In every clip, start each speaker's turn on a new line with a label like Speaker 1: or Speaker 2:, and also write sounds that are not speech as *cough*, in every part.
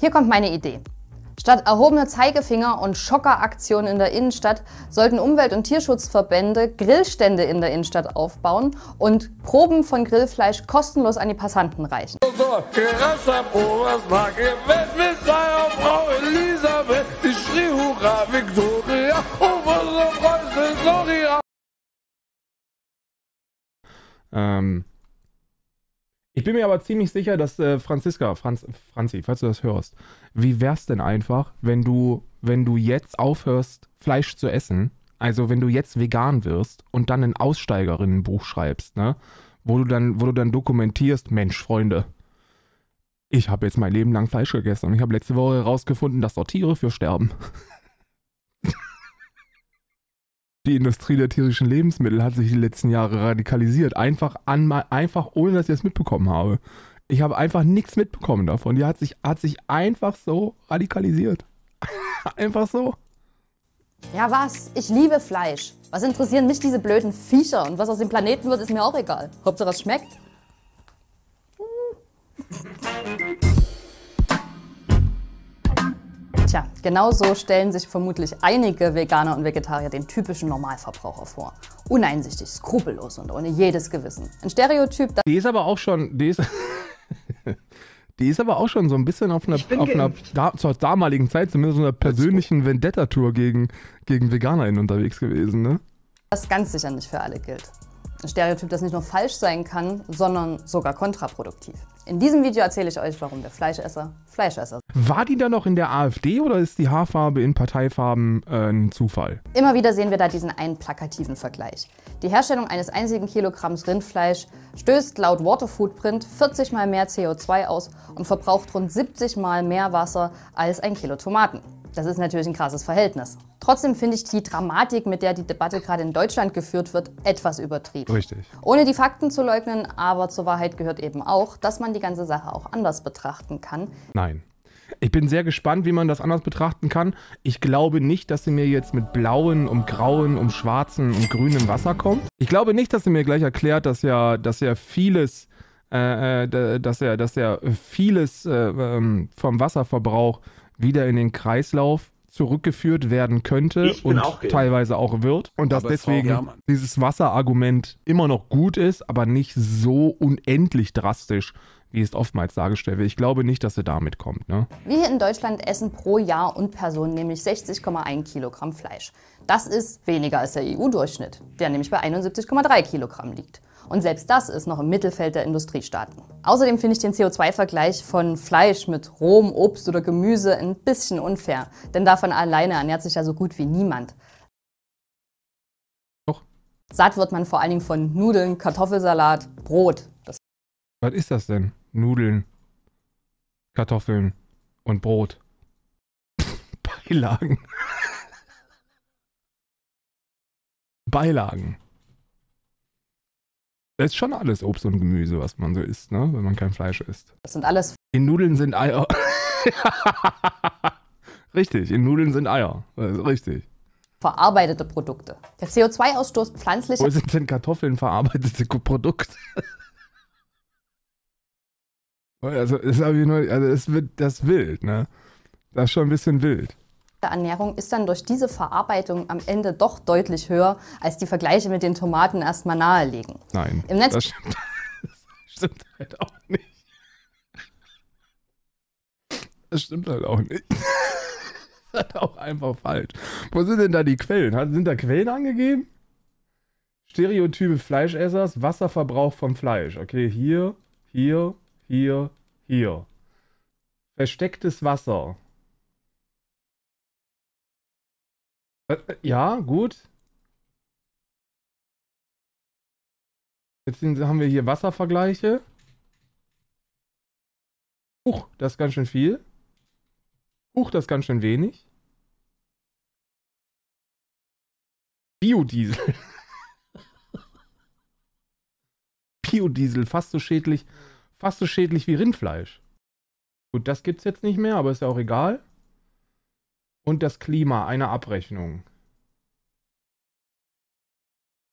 Speaker 1: Hier kommt meine Idee. Statt erhobener Zeigefinger und Schockeraktionen in der Innenstadt sollten Umwelt- und Tierschutzverbände Grillstände in der Innenstadt aufbauen und Proben von Grillfleisch kostenlos an die Passanten reichen.
Speaker 2: Ähm, ich bin mir aber ziemlich sicher, dass äh, Franziska, Franz, Franzi, falls du das hörst, wie wär's denn einfach, wenn du, wenn du jetzt aufhörst, Fleisch zu essen, also wenn du jetzt vegan wirst und dann ein Aussteigerinnenbuch schreibst, ne? Wo du dann, wo du dann dokumentierst, Mensch, Freunde, ich habe jetzt mein Leben lang Fleisch gegessen und ich habe letzte Woche herausgefunden, dass dort Tiere für sterben die Industrie der tierischen Lebensmittel hat sich die letzten Jahre radikalisiert. Einfach, an, einfach ohne, dass ich das mitbekommen habe. Ich habe einfach nichts mitbekommen davon. Die hat sich, hat sich einfach so radikalisiert. *laughs* einfach so.
Speaker 1: Ja, was? Ich liebe Fleisch. Was interessieren mich diese blöden Viecher? Und was aus dem Planeten wird, ist mir auch egal. Hauptsache es schmeckt. Hm. Tja, genau so stellen sich vermutlich einige Veganer und Vegetarier den typischen Normalverbraucher vor. Uneinsichtig, skrupellos und ohne jedes Gewissen. Ein Stereotyp, das...
Speaker 2: Die ist aber auch schon... Die ist, *laughs* die ist aber auch schon so ein bisschen auf einer, auf einer da, zur damaligen Zeit zumindest so einer persönlichen Vendetta-Tour gegen, gegen VeganerInnen unterwegs gewesen, ne?
Speaker 1: Was ganz sicher nicht für alle gilt. Ein Stereotyp, das nicht nur falsch sein kann, sondern sogar kontraproduktiv. In diesem Video erzähle ich euch, warum der Fleischesser Fleischesser sind.
Speaker 2: War die dann noch in der AfD oder ist die Haarfarbe in Parteifarben äh, ein Zufall?
Speaker 1: Immer wieder sehen wir da diesen einen plakativen Vergleich. Die Herstellung eines einzigen Kilogramms Rindfleisch stößt laut Water 40 mal mehr CO2 aus und verbraucht rund 70 mal mehr Wasser als ein Kilo Tomaten. Das ist natürlich ein krasses Verhältnis. Trotzdem finde ich die Dramatik, mit der die Debatte gerade in Deutschland geführt wird, etwas übertrieben. Richtig. Ohne die Fakten zu leugnen, aber zur Wahrheit gehört eben auch, dass man die ganze Sache auch anders betrachten kann.
Speaker 2: Nein. Ich bin sehr gespannt, wie man das anders betrachten kann. Ich glaube nicht, dass sie mir jetzt mit blauen, um grauen, um schwarzen und grünem Wasser kommt. Ich glaube nicht, dass sie mir gleich erklärt, dass ja, dass ja vieles, äh, äh dass ja, dass ja vieles äh, ähm, vom Wasserverbrauch wieder in den Kreislauf zurückgeführt werden könnte und auch teilweise auch wird. Und dass deswegen dieses Wasserargument immer noch gut ist, aber nicht so unendlich drastisch, wie es oftmals dargestellt wird. Ich glaube nicht, dass er damit kommt. Ne?
Speaker 1: Wir hier in Deutschland essen pro Jahr und Person nämlich 60,1 Kilogramm Fleisch. Das ist weniger als der EU-Durchschnitt, der nämlich bei 71,3 Kilogramm liegt. Und selbst das ist noch im Mittelfeld der Industriestaaten. Außerdem finde ich den CO2-Vergleich von Fleisch mit rohem Obst oder Gemüse ein bisschen unfair. Denn davon alleine ernährt sich ja so gut wie niemand. Doch. Satt wird man vor allen Dingen von Nudeln, Kartoffelsalat, Brot. Das
Speaker 2: Was ist das denn? Nudeln, Kartoffeln und Brot. *laughs* Beilagen. *laughs* Beilagen. Das ist schon alles Obst und Gemüse, was man so isst, ne? wenn man kein Fleisch isst. Das sind alles. In Nudeln sind Eier. *laughs* richtig, in Nudeln sind Eier. richtig.
Speaker 1: Verarbeitete Produkte. Der CO2-Ausstoß pflanzlicher. Wo sind
Speaker 2: denn Kartoffeln verarbeitete Produkte? *laughs* also, das, ist, nur, also das, wird, das ist wild, ne? Das ist schon ein bisschen wild.
Speaker 1: Der Ernährung ist dann durch diese Verarbeitung am Ende doch deutlich höher, als die Vergleiche mit den Tomaten erstmal nahelegen. Nein. Im Netz das stimmt,
Speaker 2: das stimmt halt auch nicht. Das stimmt halt auch nicht. Das ist halt auch einfach falsch. Wo sind denn da die Quellen? Sind da Quellen angegeben? Stereotype Fleischessers, Wasserverbrauch vom Fleisch. Okay, hier, hier, hier, hier. Verstecktes Wasser. Äh, äh, ja, gut. Jetzt haben wir hier Wasservergleiche. Huch, das ist ganz schön viel. Huch, das ist ganz schön wenig. Biodiesel. *laughs* Biodiesel, fast so schädlich, fast so schädlich wie Rindfleisch. Gut, das gibt's jetzt nicht mehr, aber ist ja auch egal. Und das Klima, eine Abrechnung.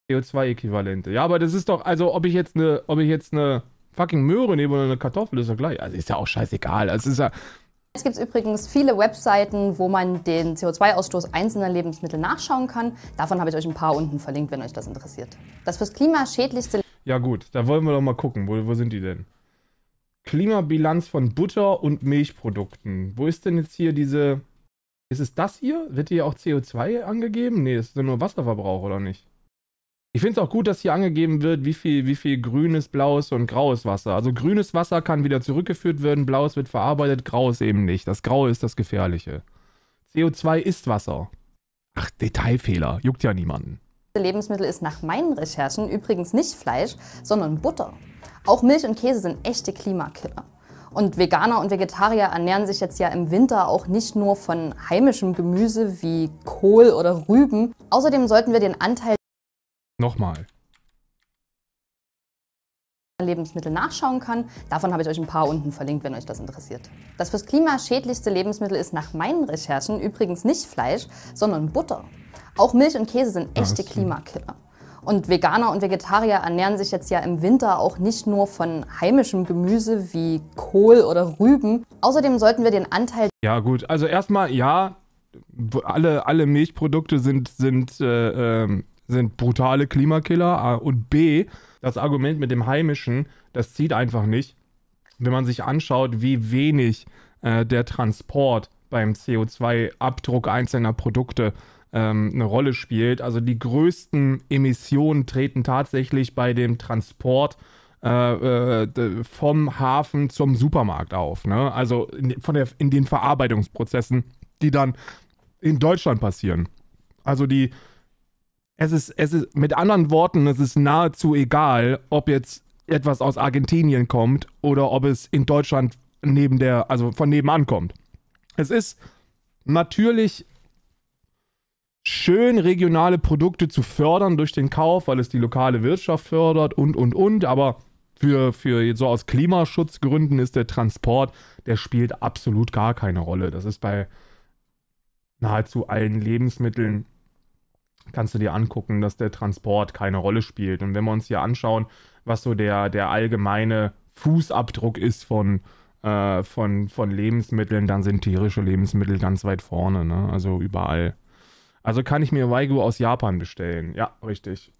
Speaker 2: CO2-Äquivalente. Ja, aber das ist doch, also ob ich jetzt eine, ob ich jetzt eine fucking Möhre nehme oder eine Kartoffel, ist ja gleich. Also ist ja auch scheißegal. Also ist ja.
Speaker 1: Es gibt übrigens viele Webseiten, wo man den CO2-Ausstoß einzelner Lebensmittel nachschauen kann. Davon habe ich euch ein paar unten verlinkt, wenn euch das interessiert. Das fürs Klima schädlichste.
Speaker 2: Ja gut, da wollen wir doch mal gucken. Wo, wo sind die denn? Klimabilanz von Butter und Milchprodukten. Wo ist denn jetzt hier diese ist es das hier? Wird hier auch CO2 angegeben? Nee, das ist nur Wasserverbrauch, oder nicht? Ich finde es auch gut, dass hier angegeben wird, wie viel, wie viel grünes, blaues und graues Wasser. Also grünes Wasser kann wieder zurückgeführt werden, blaues wird verarbeitet, graues eben nicht. Das Graue ist das Gefährliche. CO2 ist Wasser. Ach, Detailfehler. Juckt ja niemanden.
Speaker 1: Lebensmittel ist nach meinen Recherchen übrigens nicht Fleisch, sondern Butter. Auch Milch und Käse sind echte Klimakiller. Und Veganer und Vegetarier ernähren sich jetzt ja im Winter auch nicht nur von heimischem Gemüse wie Kohl oder Rüben. Außerdem sollten wir den Anteil Nochmal. Lebensmittel nachschauen kann. Davon habe ich euch ein paar unten verlinkt, wenn euch das interessiert. Das fürs Klima schädlichste Lebensmittel ist nach meinen Recherchen übrigens nicht Fleisch, sondern Butter. Auch Milch und Käse sind echte Klimakiller. Und Veganer und Vegetarier ernähren sich jetzt ja im Winter auch nicht nur von heimischem Gemüse wie Kohl oder Rüben. Außerdem sollten wir den Anteil.
Speaker 2: Ja, gut. Also erstmal, ja, alle, alle Milchprodukte sind, sind, äh, äh, sind brutale Klimakiller. und B, das Argument mit dem Heimischen, das zieht einfach nicht. Wenn man sich anschaut, wie wenig äh, der Transport beim CO2-Abdruck einzelner Produkte äh, ähm, eine Rolle spielt. Also die größten Emissionen treten tatsächlich bei dem Transport äh, äh, vom Hafen zum Supermarkt auf. Ne? Also in, von der, in den Verarbeitungsprozessen, die dann in Deutschland passieren. Also die, es ist, es ist, mit anderen Worten, es ist nahezu egal, ob jetzt etwas aus Argentinien kommt oder ob es in Deutschland neben der, also von nebenan kommt. Es ist natürlich schön regionale Produkte zu fördern durch den Kauf, weil es die lokale Wirtschaft fördert und, und, und. Aber für, für so aus Klimaschutzgründen ist der Transport, der spielt absolut gar keine Rolle. Das ist bei nahezu allen Lebensmitteln, kannst du dir angucken, dass der Transport keine Rolle spielt. Und wenn wir uns hier anschauen, was so der, der allgemeine Fußabdruck ist von, äh, von, von Lebensmitteln, dann sind tierische Lebensmittel ganz weit vorne, ne? also überall. Also kann ich mir Wagyu aus Japan bestellen. Ja, richtig.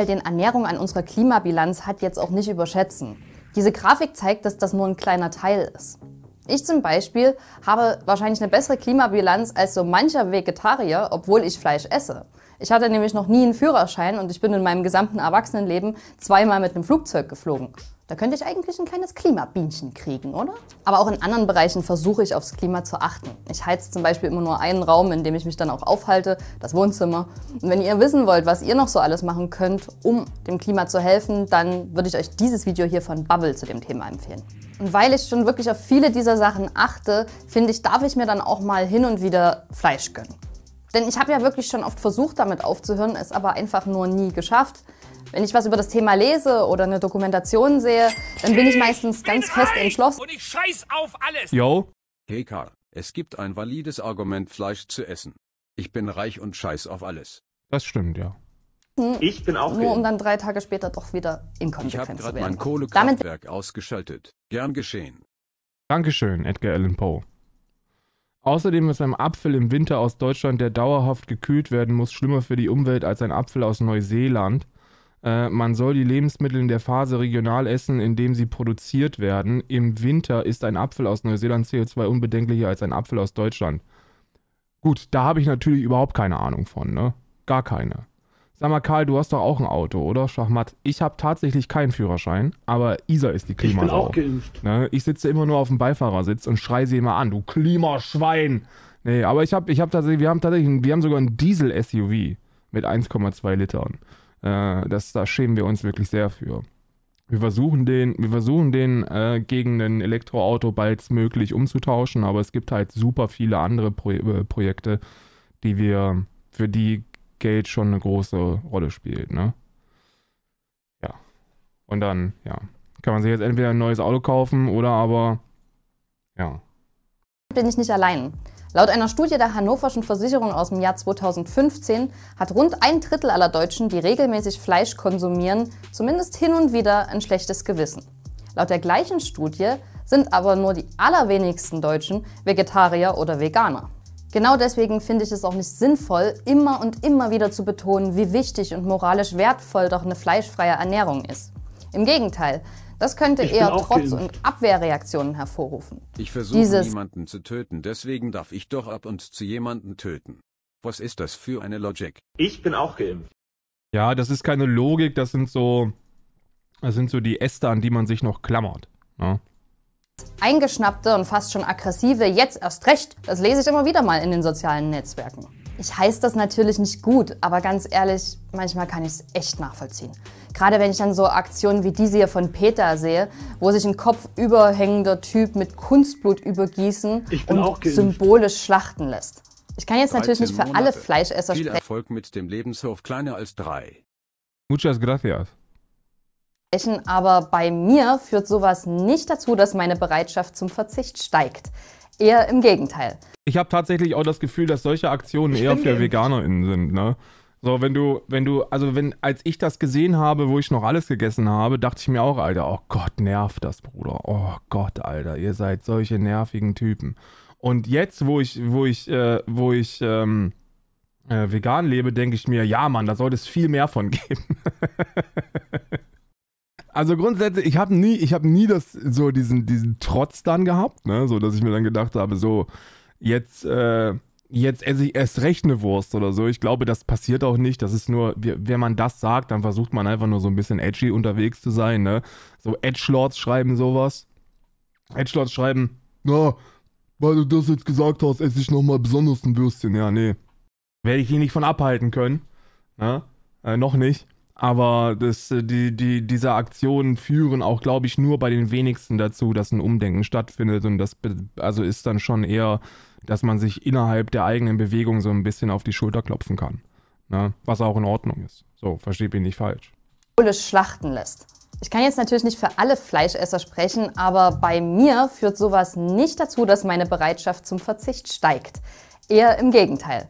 Speaker 1: Den Ernährung an unserer Klimabilanz hat jetzt auch nicht überschätzen. Diese Grafik zeigt, dass das nur ein kleiner Teil ist. Ich zum Beispiel habe wahrscheinlich eine bessere Klimabilanz als so mancher Vegetarier, obwohl ich Fleisch esse. Ich hatte nämlich noch nie einen Führerschein und ich bin in meinem gesamten Erwachsenenleben zweimal mit einem Flugzeug geflogen. Da könnte ich eigentlich ein kleines Klimabienchen kriegen, oder? Aber auch in anderen Bereichen versuche ich aufs Klima zu achten. Ich heize zum Beispiel immer nur einen Raum, in dem ich mich dann auch aufhalte, das Wohnzimmer. Und wenn ihr wissen wollt, was ihr noch so alles machen könnt, um dem Klima zu helfen, dann würde ich euch dieses Video hier von Bubble zu dem Thema empfehlen. Und weil ich schon wirklich auf viele dieser Sachen achte, finde ich, darf ich mir dann auch mal hin und wieder Fleisch gönnen. Denn ich habe ja wirklich schon oft versucht, damit aufzuhören, es aber einfach nur nie geschafft. Wenn ich was über das Thema lese oder eine Dokumentation sehe, dann bin ich meistens ganz fest entschlossen. Und ich
Speaker 2: scheiß auf alles. Yo. Hey Karl, es gibt ein valides Argument, Fleisch zu essen. Ich bin reich und scheiß auf alles. Das stimmt, ja.
Speaker 1: Hm. Ich bin auch. Nur um dann drei Tage später doch wieder inkonsequent zu werden. Ich habe mein
Speaker 2: Kohlekraftwerk ausgeschaltet. Gern geschehen. Dankeschön, Edgar Allan Poe. Außerdem ist ein Apfel im Winter aus Deutschland, der dauerhaft gekühlt werden muss, schlimmer für die Umwelt als ein Apfel aus Neuseeland. Äh, man soll die Lebensmittel in der Phase regional essen, in indem sie produziert werden. Im Winter ist ein Apfel aus Neuseeland CO2 unbedenklicher als ein Apfel aus Deutschland. Gut, da habe ich natürlich überhaupt keine Ahnung von, ne? Gar keine. Sag mal, Karl, du hast doch auch ein Auto, oder? Schachmatt. Ich habe tatsächlich keinen Führerschein, aber Isa ist die Klimasau. Ich bin auch geimpft. Ne? Ich sitze immer nur auf dem Beifahrersitz und schreie sie immer an, du Klimaschwein! Nee, aber ich habe ich hab tatsächlich, wir haben tatsächlich, wir haben sogar ein Diesel-SUV mit 1,2 Litern. Äh, das, da schämen wir uns wirklich sehr für. Wir versuchen den, wir versuchen den äh, gegen ein Elektroauto baldmöglich umzutauschen, aber es gibt halt super viele andere Pro äh, Projekte, die wir, für die Geld schon eine große Rolle spielt, ne? Ja. Und dann, ja, kann man sich jetzt entweder ein neues Auto kaufen oder aber, ja.
Speaker 1: Bin ich nicht allein. Laut einer Studie der Hannoverschen Versicherung aus dem Jahr 2015 hat rund ein Drittel aller Deutschen, die regelmäßig Fleisch konsumieren, zumindest hin und wieder ein schlechtes Gewissen. Laut der gleichen Studie sind aber nur die allerwenigsten Deutschen Vegetarier oder Veganer. Genau deswegen finde ich es auch nicht sinnvoll, immer und immer wieder zu betonen, wie wichtig und moralisch wertvoll doch eine fleischfreie Ernährung ist. Im Gegenteil, das könnte ich eher Trotz- und Abwehrreaktionen hervorrufen. Ich versuche Dieses niemanden
Speaker 2: zu töten, deswegen darf ich doch ab und zu jemanden töten. Was ist das für eine Logik? Ich bin auch geimpft. Ja, das ist keine Logik, das sind so, das sind so die Äste, an die man sich noch klammert. Ja. Ne?
Speaker 1: Eingeschnappte und fast schon aggressive, jetzt erst recht, das lese ich immer wieder mal in den sozialen Netzwerken. Ich heiße das natürlich nicht gut, aber ganz ehrlich, manchmal kann ich es echt nachvollziehen. Gerade wenn ich dann so Aktionen wie diese hier von Peter sehe, wo sich ein kopfüberhängender Typ mit Kunstblut übergießen und symbolisch schlachten lässt. Ich kann jetzt natürlich nicht für Monate. alle Fleischesser sprechen. Viel
Speaker 2: Erfolg mit dem Lebenshof kleiner als drei. Muchas gracias.
Speaker 1: Aber bei mir führt sowas nicht dazu, dass meine Bereitschaft zum Verzicht steigt. Eher im Gegenteil.
Speaker 2: Ich habe tatsächlich auch das Gefühl, dass solche Aktionen eher für VeganerInnen sind, ne? So, wenn du, wenn du, also wenn, als ich das gesehen habe, wo ich noch alles gegessen habe, dachte ich mir auch, Alter, oh Gott, nervt das, Bruder. Oh Gott, Alter, ihr seid solche nervigen Typen. Und jetzt, wo ich, wo ich, äh, wo ich, ähm, äh, vegan lebe, denke ich mir, ja, Mann, da sollte es viel mehr von *laughs* geben. also grundsätzlich, ich habe nie, ich habe nie das, so diesen, diesen Trotz dann gehabt, ne, so, dass ich mir dann gedacht habe, so, jetzt, äh, jetzt esse ich erst recht eine Wurst oder so. Ich glaube, das passiert auch nicht. Das ist nur, wenn man das sagt, dann versucht man einfach nur so ein bisschen edgy unterwegs zu sein, ne? So Edgelords schreiben sowas. Edgelords schreiben, na, oh, weil du das jetzt gesagt hast, esse ich nochmal besonders ein Würstchen. Ja, nee. Werde ich ihn nicht von abhalten können. Ne? Äh, noch nicht. Aber das, äh, die, die, diese Aktionen führen auch, glaube ich, nur bei den wenigsten dazu, dass ein Umdenken stattfindet. Und das also ist dann schon eher, dass man sich innerhalb der eigenen Bewegung so ein bisschen auf die Schulter klopfen kann. Ne? Was auch in Ordnung ist. So, versteht mich nicht falsch.
Speaker 1: Schlachten lässt. Ich kann jetzt natürlich nicht für alle Fleischesser sprechen, aber bei mir führt sowas nicht dazu, dass meine Bereitschaft zum Verzicht steigt. Eher im Gegenteil.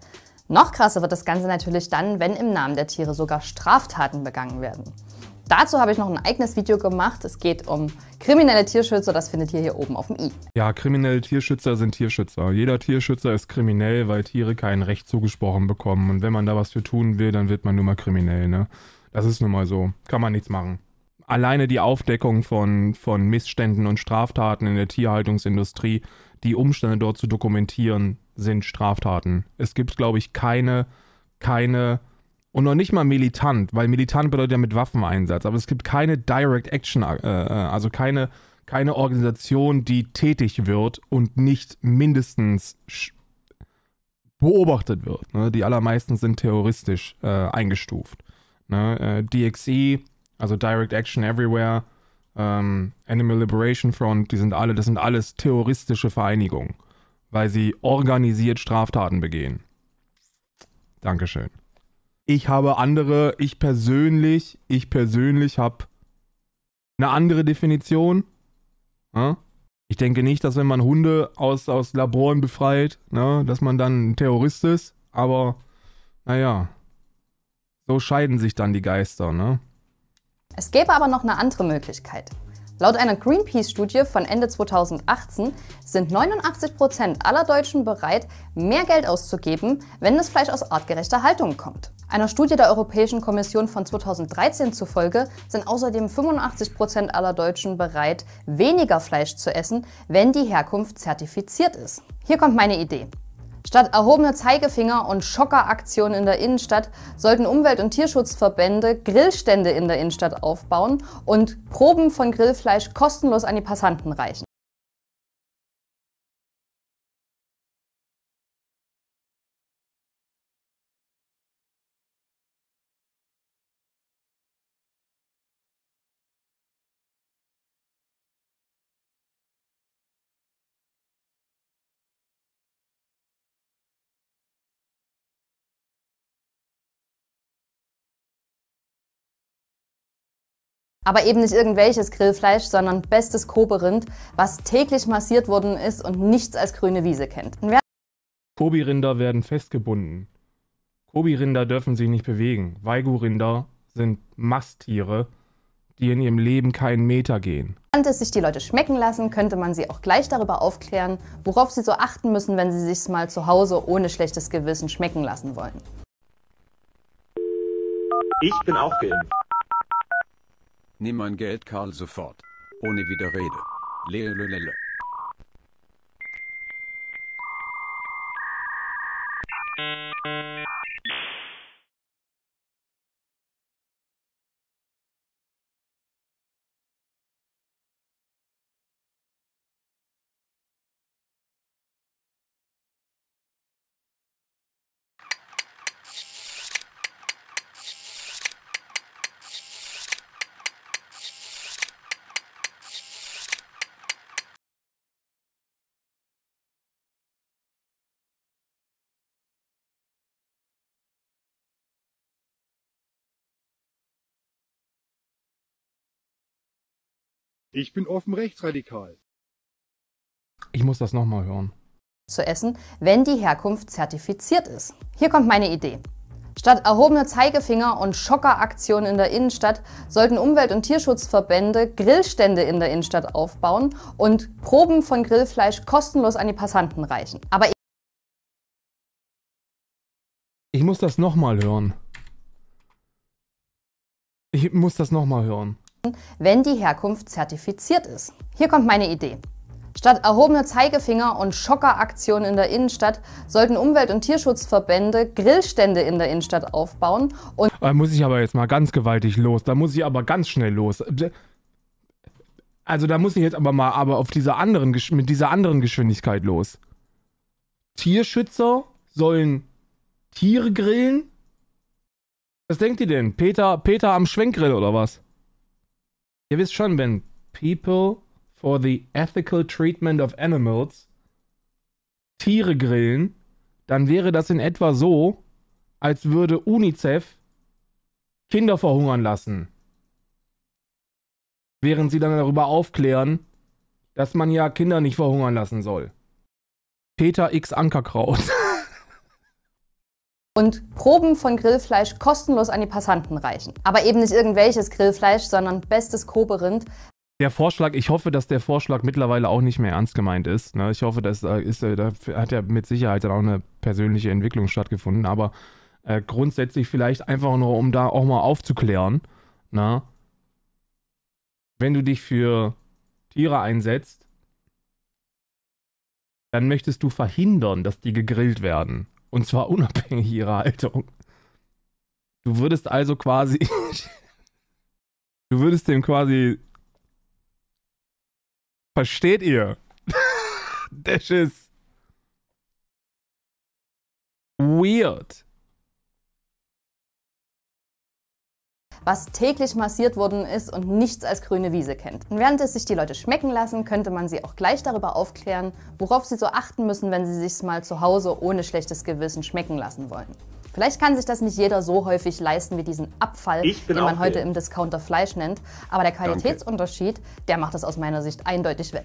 Speaker 1: Noch krasser wird das Ganze natürlich dann, wenn im Namen der Tiere sogar Straftaten begangen werden. Dazu habe ich noch ein eigenes Video gemacht. Es geht um kriminelle Tierschützer. Das findet ihr hier oben auf dem i.
Speaker 2: Ja, kriminelle Tierschützer sind Tierschützer. Jeder Tierschützer ist kriminell, weil Tiere kein Recht zugesprochen bekommen. Und wenn man da was für tun will, dann wird man nun mal kriminell. Ne? Das ist nun mal so. Kann man nichts machen. Alleine die Aufdeckung von, von Missständen und Straftaten in der Tierhaltungsindustrie die Umstände dort zu dokumentieren, sind Straftaten. Es gibt, glaube ich, keine, keine, und noch nicht mal militant, weil militant bedeutet ja mit Waffeneinsatz, aber es gibt keine Direct Action, äh, äh also keine, keine Organisation, die tätig wird und nicht mindestens beobachtet wird. Ne? Die allermeisten sind terroristisch äh, eingestuft. Ne? Äh, DXE, also Direct Action Everywhere, ähm, Animal Liberation Front, die sind alle, das sind alles terroristische Vereinigungen, weil sie organisiert Straftaten begehen. Dankeschön. Ich habe andere, ich persönlich, ich persönlich habe eine andere Definition. Ja? Ne? Ich denke nicht, dass wenn man Hunde aus, aus Laboren befreit, ne, dass man dann ein Terrorist ist, aber naja, so scheiden sich dann die Geister, ne?
Speaker 1: Es gäbe aber noch eine andere Möglichkeit. Laut einer Greenpeace-Studie von Ende 2018 sind 89 Prozent aller Deutschen bereit, mehr Geld auszugeben, wenn das Fleisch aus artgerechter Haltung kommt. Einer Studie der Europäischen Kommission von 2013 zufolge sind außerdem 85 Prozent aller Deutschen bereit, weniger Fleisch zu essen, wenn die Herkunft zertifiziert ist. Hier kommt meine Idee. Statt erhobener Zeigefinger und Schockeraktionen in der Innenstadt sollten Umwelt- und Tierschutzverbände Grillstände in der Innenstadt aufbauen und Proben von Grillfleisch kostenlos an die Passanten reichen. Aber eben nicht irgendwelches Grillfleisch, sondern bestes Koberind, was täglich massiert worden ist und nichts als grüne Wiese kennt.
Speaker 2: Kobi-Rinder werden festgebunden. Kobi-Rinder dürfen sich nicht bewegen. Weigu-Rinder sind Masttiere, die in ihrem Leben keinen Meter gehen.
Speaker 1: Wenn es sich die Leute schmecken lassen, könnte man sie auch gleich darüber aufklären, worauf sie so achten müssen, wenn sie sich's mal zu Hause ohne schlechtes Gewissen schmecken lassen wollen.
Speaker 2: Ich bin auch geimpft. Nimm mein Geld Karl sofort. Ohne Widerrede. Lele lele. Ich
Speaker 1: bin offen rechtsradikal.
Speaker 2: Ich muss das nochmal
Speaker 1: hören. Zu essen, wenn die Herkunft zertifiziert ist. Hier kommt meine Idee. Statt erhobener Zeigefinger und Schockeraktionen in der Innenstadt sollten Umwelt- und Tierschutzverbände Grillstände in der Innenstadt aufbauen und Proben von Grillfleisch kostenlos an die Passanten reichen. Aber
Speaker 2: ich muss das nochmal hören. Ich muss das nochmal hören
Speaker 1: wenn die Herkunft zertifiziert ist. Hier kommt meine Idee. Statt erhobener Zeigefinger und Schockeraktionen in der Innenstadt sollten Umwelt- und Tierschutzverbände Grillstände in der Innenstadt aufbauen und.
Speaker 2: Da muss ich aber jetzt mal ganz gewaltig los. Da muss ich aber ganz schnell los. Also da muss ich jetzt aber mal aber auf dieser anderen mit dieser anderen Geschwindigkeit los. Tierschützer sollen Tiere grillen? Was denkt ihr denn? Peter, Peter am Schwenkgrill oder was? Ihr wisst schon, wenn People for the Ethical Treatment of Animals Tiere grillen, dann wäre das in etwa so, als würde UNICEF Kinder verhungern lassen. Während sie dann darüber aufklären, dass man ja Kinder nicht verhungern lassen soll. Peter X. Ankerkraut. *laughs*
Speaker 1: und Proben von Grillfleisch kostenlos an die Passanten reichen. Aber eben nicht irgendwelches Grillfleisch, sondern bestes Koberind.
Speaker 2: Der Vorschlag, ich hoffe, dass der Vorschlag mittlerweile auch nicht mehr ernst gemeint ist. Ne? Ich hoffe, das äh, ist, äh, da hat ja mit Sicherheit dann auch eine persönliche Entwicklung stattgefunden. Aber äh, grundsätzlich vielleicht einfach nur, um da auch mal aufzuklären, na, ne? wenn du dich für Tiere einsetzt, dann möchtest du verhindern, dass die gegrillt werden. Und zwar unabhängig ihrer Haltung. Du würdest also quasi. *laughs* du würdest dem quasi. Versteht ihr? *laughs* das ist.
Speaker 1: Weird. was täglich massiert worden ist und nichts als grüne Wiese kennt. Und während es sich die Leute schmecken lassen, könnte man sie auch gleich darüber aufklären, worauf sie so achten müssen, wenn sie sich's mal zu Hause ohne schlechtes Gewissen schmecken lassen wollen. Vielleicht kann sich das nicht jeder so häufig leisten wie diesen Abfall, den man heute im Discounter Fleisch nennt, aber der Qualitätsunterschied, Danke. der macht das aus meiner Sicht eindeutig wett.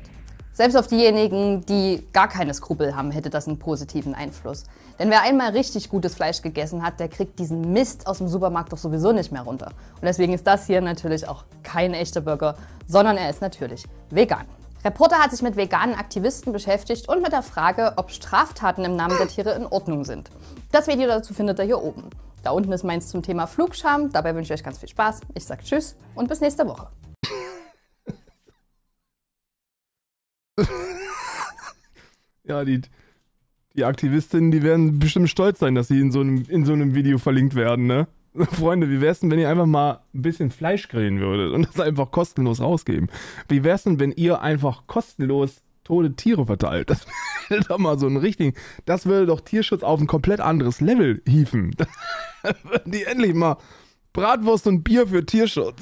Speaker 1: Selbst auf diejenigen, die gar keine Skrupel haben, hätte das einen positiven Einfluss. Denn wer einmal richtig gutes Fleisch gegessen hat, der kriegt diesen Mist aus dem Supermarkt doch sowieso nicht mehr runter. Und deswegen ist das hier natürlich auch kein echter Burger, sondern er ist natürlich vegan. Reporter hat sich mit veganen Aktivisten beschäftigt und mit der Frage, ob Straftaten im Namen der Tiere in Ordnung sind. Das Video dazu findet ihr hier oben. Da unten ist meins zum Thema Flugscham. Dabei wünsche ich euch ganz viel Spaß. Ich sage Tschüss und bis nächste Woche.
Speaker 2: *laughs* ja, die, die Aktivistinnen, die werden bestimmt stolz sein, dass sie in so einem, in so einem Video verlinkt werden, ne? *laughs* Freunde, wie wär's denn, wenn ihr einfach mal ein bisschen Fleisch grillen würdet und das einfach kostenlos rausgeben? Wie wär's denn, wenn ihr einfach kostenlos tote Tiere verteilt? Das *laughs* wäre doch mal so ein richtigen. Das würde doch Tierschutz auf ein komplett anderes Level hieven. Dann würden die endlich mal Bratwurst und Bier für Tierschutz.